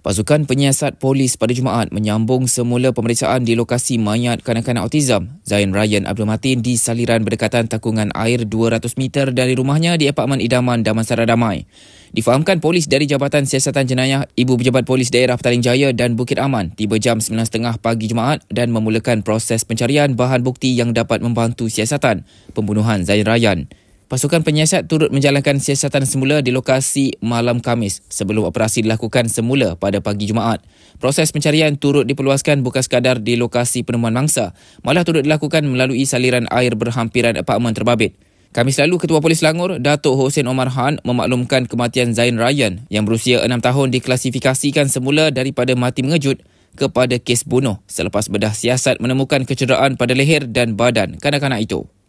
Pasukan penyiasat polis pada Jumaat menyambung semula pemeriksaan di lokasi mayat kanak-kanak autism Zain Ryan Abdul Matin di saliran berdekatan takungan air 200 meter dari rumahnya di Apartmen Idaman Damansara Damai. Difahamkan polis dari Jabatan Siasatan Jenayah Ibu Pejabat Polis Daerah Petaling Jaya dan Bukit Aman tiba jam 9.30 pagi Jumaat dan memulakan proses pencarian bahan bukti yang dapat membantu siasatan pembunuhan Zain Ryan. Pasukan penyiasat turut menjalankan siasatan semula di lokasi malam Kamis sebelum operasi dilakukan semula pada pagi Jumaat. Proses pencarian turut diperluaskan bukan sekadar di lokasi penemuan mangsa, malah turut dilakukan melalui saliran air berhampiran apartmen terbabit. Kamis lalu, Ketua Polis Langur, Datuk Hossein Omar Han, memaklumkan kematian Zain Ryan yang berusia 6 tahun diklasifikasikan semula daripada mati mengejut kepada kes bunuh selepas bedah siasat menemukan kecederaan pada leher dan badan kanak-kanak itu.